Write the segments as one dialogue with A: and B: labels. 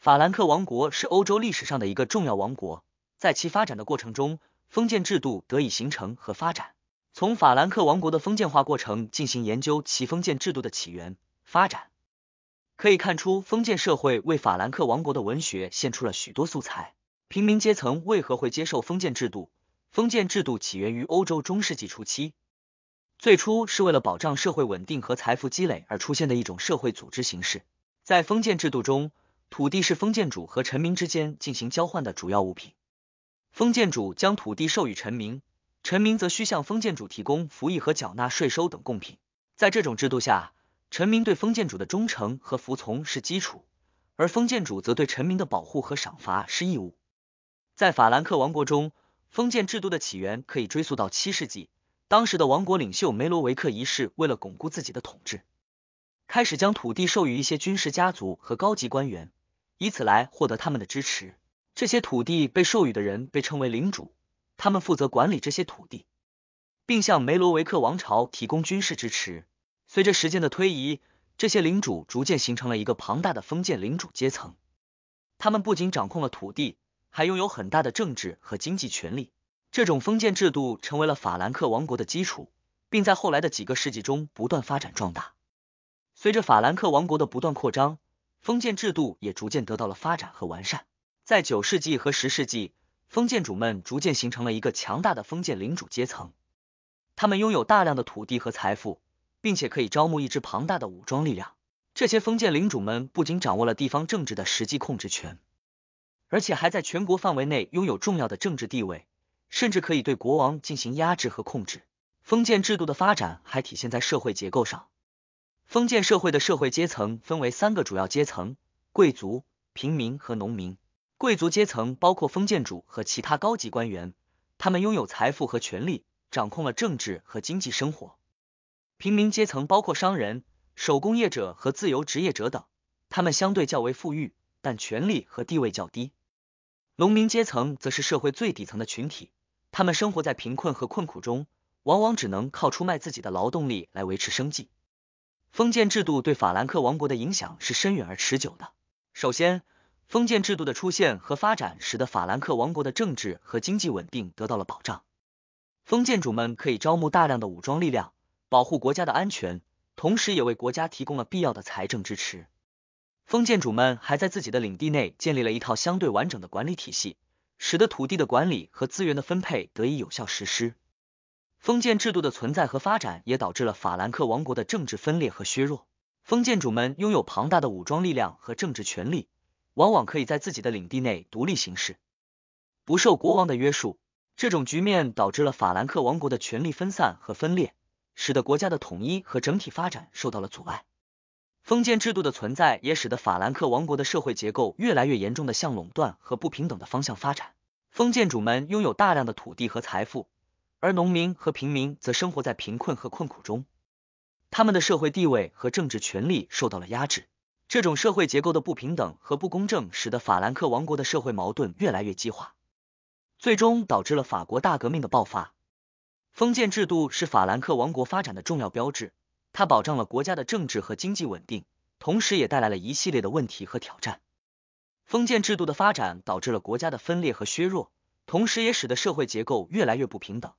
A: 法兰克王国是欧洲历史上的一个重要王国，在其发展的过程中，封建制度得以形成和发展。从法兰克王国的封建化过程进行研究，其封建制度的起源、发展，可以看出封建社会为法兰克王国的文学献出了许多素材。平民阶层为何会接受封建制度？封建制度起源于欧洲中世纪初期，最初是为了保障社会稳定和财富积累而出现的一种社会组织形式。在封建制度中，土地是封建主和臣民之间进行交换的主要物品。封建主将土地授予臣民，臣民则需向封建主提供服役和缴纳税收等贡品。在这种制度下，臣民对封建主的忠诚和服从是基础，而封建主则对臣民的保护和赏罚是义务。在法兰克王国中，封建制度的起源可以追溯到七世纪。当时的王国领袖梅罗维克一世为了巩固自己的统治，开始将土地授予一些军事家族和高级官员。以此来获得他们的支持。这些土地被授予的人被称为领主，他们负责管理这些土地，并向梅罗维克王朝提供军事支持。随着时间的推移，这些领主逐渐形成了一个庞大的封建领主阶层。他们不仅掌控了土地，还拥有很大的政治和经济权利。这种封建制度成为了法兰克王国的基础，并在后来的几个世纪中不断发展壮大。随着法兰克王国的不断扩张。封建制度也逐渐得到了发展和完善。在九世纪和十世纪，封建主们逐渐形成了一个强大的封建领主阶层，他们拥有大量的土地和财富，并且可以招募一支庞大的武装力量。这些封建领主们不仅掌握了地方政治的实际控制权，而且还在全国范围内拥有重要的政治地位，甚至可以对国王进行压制和控制。封建制度的发展还体现在社会结构上。封建社会的社会阶层分为三个主要阶层：贵族、平民和农民。贵族阶层包括封建主和其他高级官员，他们拥有财富和权力，掌控了政治和经济生活。平民阶层包括商人、手工业者和自由职业者等，他们相对较为富裕，但权力和地位较低。农民阶层则是社会最底层的群体，他们生活在贫困和困苦中，往往只能靠出卖自己的劳动力来维持生计。封建制度对法兰克王国的影响是深远而持久的。首先，封建制度的出现和发展，使得法兰克王国的政治和经济稳定得到了保障。封建主们可以招募大量的武装力量，保护国家的安全，同时也为国家提供了必要的财政支持。封建主们还在自己的领地内建立了一套相对完整的管理体系，使得土地的管理和资源的分配得以有效实施。封建制度的存在和发展也导致了法兰克王国的政治分裂和削弱。封建主们拥有庞大的武装力量和政治权力，往往可以在自己的领地内独立行事，不受国王的约束。这种局面导致了法兰克王国的权力分散和分裂，使得国家的统一和整体发展受到了阻碍。封建制度的存在也使得法兰克王国的社会结构越来越严重的向垄断和不平等的方向发展。封建主们拥有大量的土地和财富。而农民和平民则生活在贫困和困苦中，他们的社会地位和政治权利受到了压制。这种社会结构的不平等和不公正，使得法兰克王国的社会矛盾越来越激化，最终导致了法国大革命的爆发。封建制度是法兰克王国发展的重要标志，它保障了国家的政治和经济稳定，同时也带来了一系列的问题和挑战。封建制度的发展导致了国家的分裂和削弱，同时也使得社会结构越来越不平等。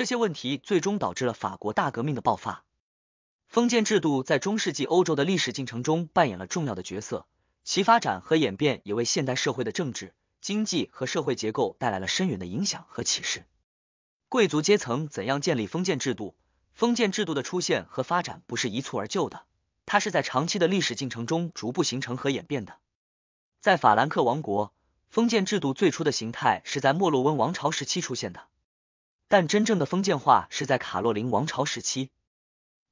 A: 这些问题最终导致了法国大革命的爆发。封建制度在中世纪欧洲的历史进程中扮演了重要的角色，其发展和演变也为现代社会的政治、经济和社会结构带来了深远的影响和启示。贵族阶层怎样建立封建制度？封建制度的出现和发展不是一蹴而就的，它是在长期的历史进程中逐步形成和演变的。在法兰克王国，封建制度最初的形态是在莫洛温王朝时期出现的。但真正的封建化是在卡洛琳王朝时期。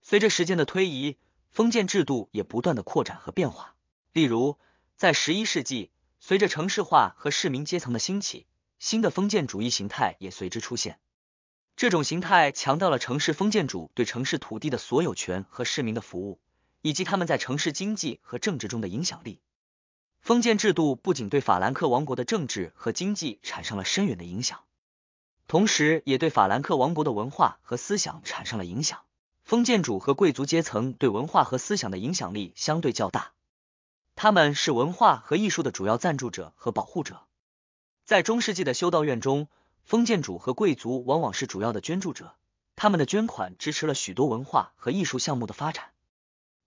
A: 随着时间的推移，封建制度也不断的扩展和变化。例如，在十一世纪，随着城市化和市民阶层的兴起，新的封建主义形态也随之出现。这种形态强调了城市封建主对城市土地的所有权和市民的服务，以及他们在城市经济和政治中的影响力。封建制度不仅对法兰克王国的政治和经济产生了深远的影响。同时，也对法兰克王国的文化和思想产生了影响。封建主和贵族阶层对文化和思想的影响力相对较大，他们是文化和艺术的主要赞助者和保护者。在中世纪的修道院中，封建主和贵族往往是主要的捐助者，他们的捐款支持了许多文化和艺术项目的发展。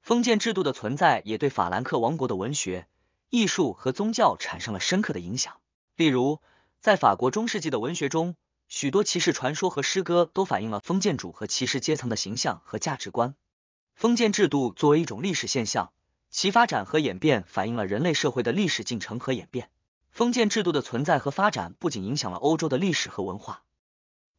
A: 封建制度的存在也对法兰克王国的文学、艺术和宗教产生了深刻的影响。例如，在法国中世纪的文学中，许多骑士传说和诗歌都反映了封建主和骑士阶层的形象和价值观。封建制度作为一种历史现象，其发展和演变反映了人类社会的历史进程和演变。封建制度的存在和发展不仅影响了欧洲的历史和文化，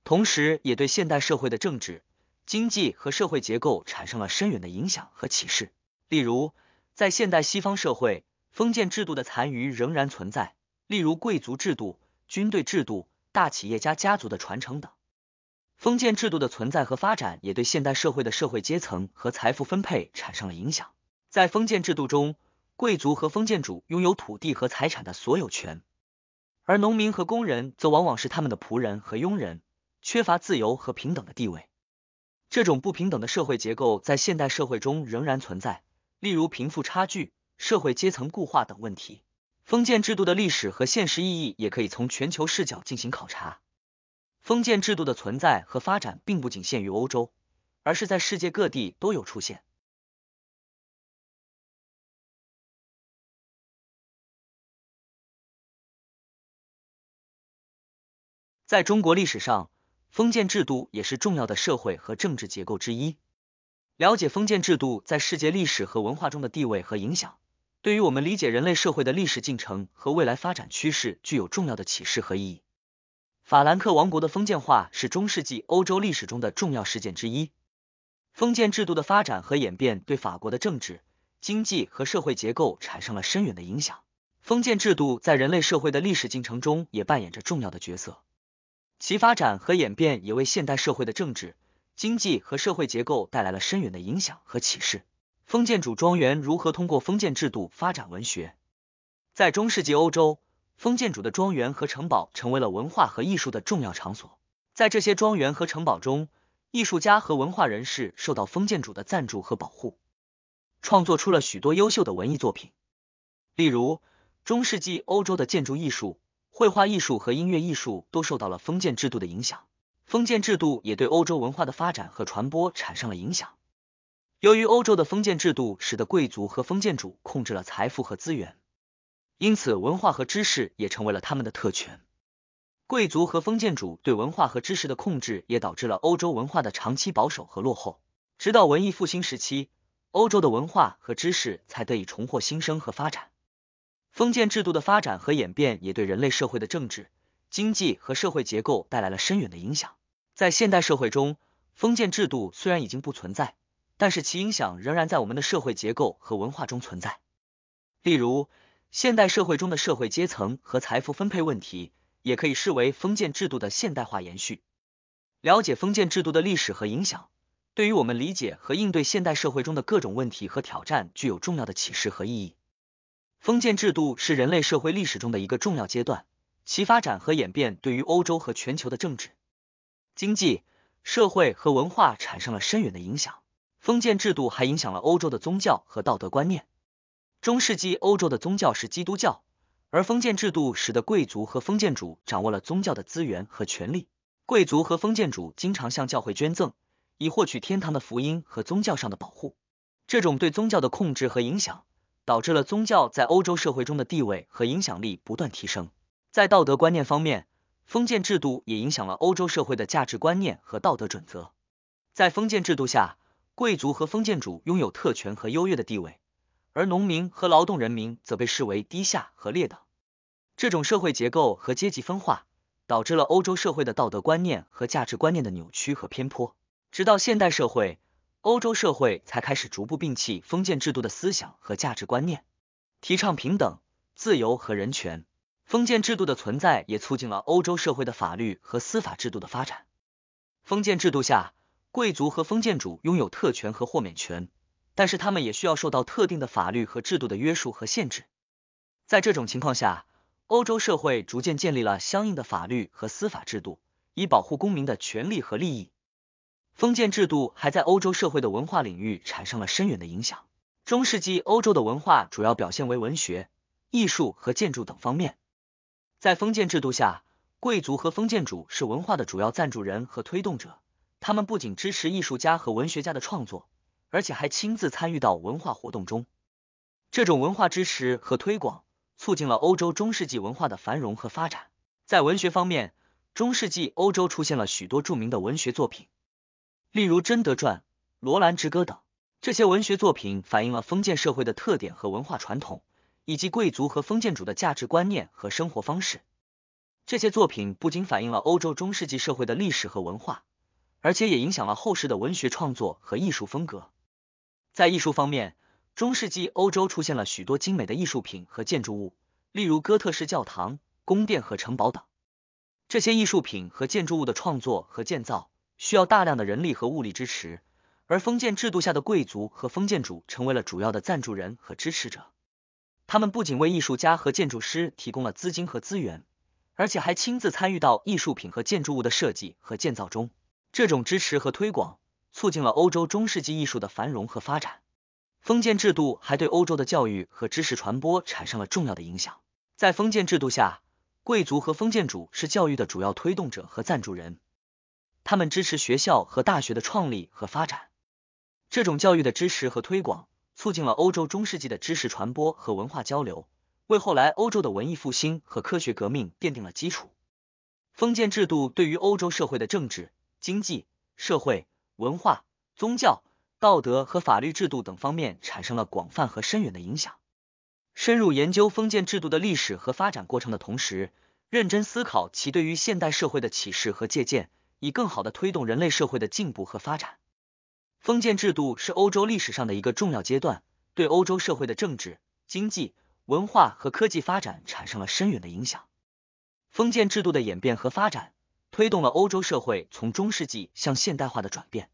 A: 同时也对现代社会的政治、经济和社会结构产生了深远的影响和启示。例如，在现代西方社会，封建制度的残余仍然存在，例如贵族制度、军队制度。大企业家家族的传承等，封建制度的存在和发展也对现代社会的社会阶层和财富分配产生了影响。在封建制度中，贵族和封建主拥有土地和财产的所有权，而农民和工人则往往是他们的仆人和佣人，缺乏自由和平等的地位。这种不平等的社会结构在现代社会中仍然存在，例如贫富差距、社会阶层固化等问题。封建制度的历史和现实意义也可以从全球视角进行考察。封建制度的存在和发展并不仅限于欧洲，而是在世界各地都有出现。在中国历史上，封建制度也是重要的社会和政治结构之一。了解封建制度在世界历史和文化中的地位和影响。对于我们理解人类社会的历史进程和未来发展趋势具有重要的启示和意义。法兰克王国的封建化是中世纪欧洲历史中的重要事件之一。封建制度的发展和演变对法国的政治、经济和社会结构产生了深远的影响。封建制度在人类社会的历史进程中也扮演着重要的角色，其发展和演变也为现代社会的政治、经济和社会结构带来了深远的影响和启示。封建主庄园如何通过封建制度发展文学？在中世纪欧洲，封建主的庄园和城堡成为了文化和艺术的重要场所。在这些庄园和城堡中，艺术家和文化人士受到封建主的赞助和保护，创作出了许多优秀的文艺作品。例如，中世纪欧洲的建筑艺术、绘画艺术和音乐艺术都受到了封建制度的影响。封建制度也对欧洲文化的发展和传播产生了影响。由于欧洲的封建制度使得贵族和封建主控制了财富和资源，因此文化和知识也成为了他们的特权。贵族和封建主对文化和知识的控制也导致了欧洲文化的长期保守和落后。直到文艺复兴时期，欧洲的文化和知识才得以重获新生和发展。封建制度的发展和演变也对人类社会的政治、经济和社会结构带来了深远的影响。在现代社会中，封建制度虽然已经不存在。但是其影响仍然在我们的社会结构和文化中存在。例如，现代社会中的社会阶层和财富分配问题，也可以视为封建制度的现代化延续。了解封建制度的历史和影响，对于我们理解和应对现代社会中的各种问题和挑战具有重要的启示和意义。封建制度是人类社会历史中的一个重要阶段，其发展和演变对于欧洲和全球的政治、经济、社会和文化产生了深远的影响。封建制度还影响了欧洲的宗教和道德观念。中世纪欧洲的宗教是基督教，而封建制度使得贵族和封建主掌握了宗教的资源和权利。贵族和封建主经常向教会捐赠，以获取天堂的福音和宗教上的保护。这种对宗教的控制和影响，导致了宗教在欧洲社会中的地位和影响力不断提升。在道德观念方面，封建制度也影响了欧洲社会的价值观念和道德准则。在封建制度下。贵族和封建主拥有特权和优越的地位，而农民和劳动人民则被视为低下和劣等。这种社会结构和阶级分化，导致了欧洲社会的道德观念和价值观念的扭曲和偏颇。直到现代社会，欧洲社会才开始逐步摒弃封建制度的思想和价值观念，提倡平等、自由和人权。封建制度的存在也促进了欧洲社会的法律和司法制度的发展。封建制度下。贵族和封建主拥有特权和豁免权，但是他们也需要受到特定的法律和制度的约束和限制。在这种情况下，欧洲社会逐渐建立了相应的法律和司法制度，以保护公民的权利和利益。封建制度还在欧洲社会的文化领域产生了深远的影响。中世纪欧洲的文化主要表现为文学、艺术和建筑等方面。在封建制度下，贵族和封建主是文化的主要赞助人和推动者。他们不仅支持艺术家和文学家的创作，而且还亲自参与到文化活动中。这种文化支持和推广促进了欧洲中世纪文化的繁荣和发展。在文学方面，中世纪欧洲出现了许多著名的文学作品，例如《贞德传》《罗兰之歌》等。这些文学作品反映了封建社会的特点和文化传统，以及贵族和封建主的价值观念和生活方式。这些作品不仅反映了欧洲中世纪社会的历史和文化。而且也影响了后世的文学创作和艺术风格。在艺术方面，中世纪欧洲出现了许多精美的艺术品和建筑物，例如哥特式教堂、宫殿和城堡等。这些艺术品和建筑物的创作和建造需要大量的人力和物力支持，而封建制度下的贵族和封建主成为了主要的赞助人和支持者。他们不仅为艺术家和建筑师提供了资金和资源，而且还亲自参与到艺术品和建筑物的设计和建造中。这种支持和推广促进了欧洲中世纪艺术的繁荣和发展。封建制度还对欧洲的教育和知识传播产生了重要的影响。在封建制度下，贵族和封建主是教育的主要推动者和赞助人，他们支持学校和大学的创立和发展。这种教育的支持和推广促进了欧洲中世纪的知识传播和文化交流，为后来欧洲的文艺复兴和科学革命奠定了基础。封建制度对于欧洲社会的政治。经济、社会、文化、宗教、道德和法律制度等方面产生了广泛和深远的影响。深入研究封建制度的历史和发展过程的同时，认真思考其对于现代社会的启示和借鉴，以更好的推动人类社会的进步和发展。封建制度是欧洲历史上的一个重要阶段，对欧洲社会的政治、经济、文化和科技发展产生了深远的影响。封建制度的演变和发展。推动了欧洲社会从中世纪向现代化的转变，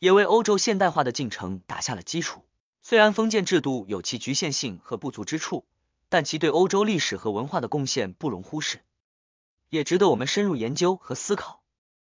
A: 也为欧洲现代化的进程打下了基础。虽然封建制度有其局限性和不足之处，但其对欧洲历史和文化的贡献不容忽视，也值得我们深入研究和思考。